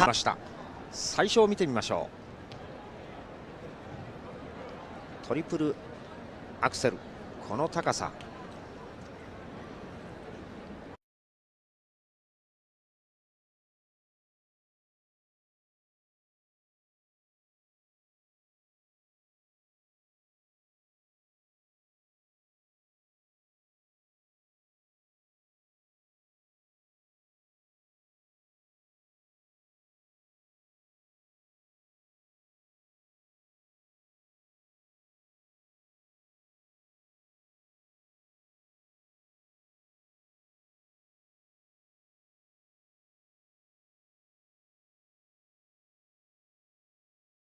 ました最初を見てみましょうトリプルアクセルこの高さ